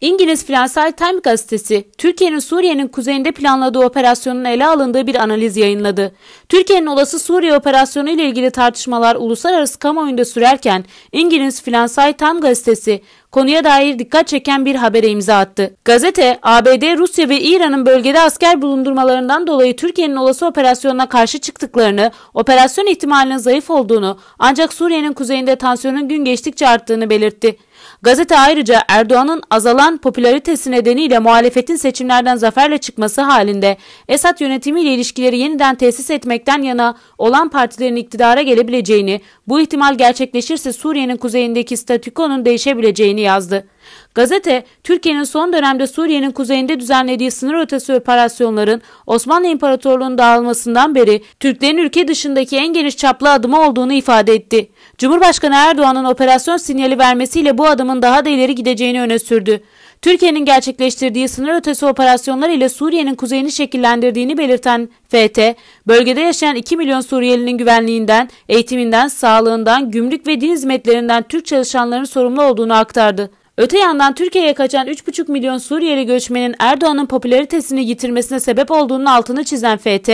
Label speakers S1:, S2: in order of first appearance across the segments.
S1: İngiliz Financial Times gazetesi, Türkiye'nin Suriye'nin kuzeyinde planladığı operasyonun ele alındığı bir analiz yayınladı. Türkiye'nin olası Suriye operasyonu ile ilgili tartışmalar uluslararası kamuoyunda sürerken, İngiliz Financial Times gazetesi, konuya dair dikkat çeken bir habere imza attı. Gazete, ABD, Rusya ve İran'ın bölgede asker bulundurmalarından dolayı Türkiye'nin olası operasyonuna karşı çıktıklarını, operasyon ihtimalinin zayıf olduğunu, ancak Suriye'nin kuzeyinde tansiyonun gün geçtikçe arttığını belirtti. Gazete ayrıca Erdoğan'ın azalan popülaritesi nedeniyle muhalefetin seçimlerden zaferle çıkması halinde Esad yönetimiyle ilişkileri yeniden tesis etmekten yana olan partilerin iktidara gelebileceğini, bu ihtimal gerçekleşirse Suriye'nin kuzeyindeki statükonun değişebileceğini yazdı. Gazete, Türkiye'nin son dönemde Suriye'nin kuzeyinde düzenlediği sınır ötesi operasyonların Osmanlı İmparatorluğu'nun dağılmasından beri Türklerin ülke dışındaki en geniş çaplı adımı olduğunu ifade etti. Cumhurbaşkanı Erdoğan'ın operasyon sinyali vermesiyle bu adımın daha da ileri gideceğini öne sürdü. Türkiye'nin gerçekleştirdiği sınır ötesi operasyonlar ile Suriye'nin kuzeyini şekillendirdiğini belirten FT, bölgede yaşayan 2 milyon Suriyelinin güvenliğinden, eğitiminden, sağlığından, gümrük ve din hizmetlerinden Türk çalışanların sorumlu olduğunu aktardı. Öte yandan Türkiye'ye kaçan 3,5 milyon Suriyeli göçmenin Erdoğan'ın popülaritesini yitirmesine sebep olduğunun altını çizen FT,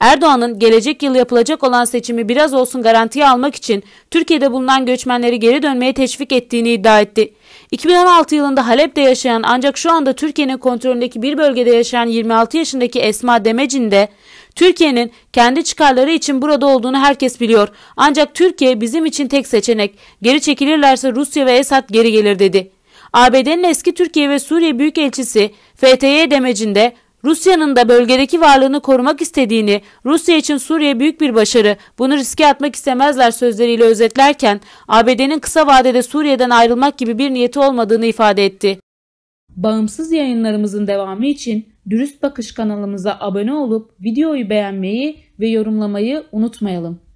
S1: Erdoğan'ın gelecek yıl yapılacak olan seçimi biraz olsun garantiye almak için Türkiye'de bulunan göçmenleri geri dönmeye teşvik ettiğini iddia etti. 2016 yılında Halep'te yaşayan ancak şu anda Türkiye'nin kontrolündeki bir bölgede yaşayan 26 yaşındaki Esma Demecin de Türkiye'nin kendi çıkarları için burada olduğunu herkes biliyor. Ancak Türkiye bizim için tek seçenek. Geri çekilirlerse Rusya ve Esad geri gelir dedi. ABD'nin eski Türkiye ve Suriye Büyükelçisi FTY demecinde Rusya'nın da bölgedeki varlığını korumak istediğini, Rusya için Suriye büyük bir başarı, bunu riske atmak istemezler sözleriyle özetlerken ABD'nin kısa vadede Suriye'den ayrılmak gibi bir niyeti olmadığını ifade etti. Bağımsız yayınlarımızın devamı için Dürüst Bakış kanalımıza abone olup videoyu beğenmeyi ve yorumlamayı unutmayalım.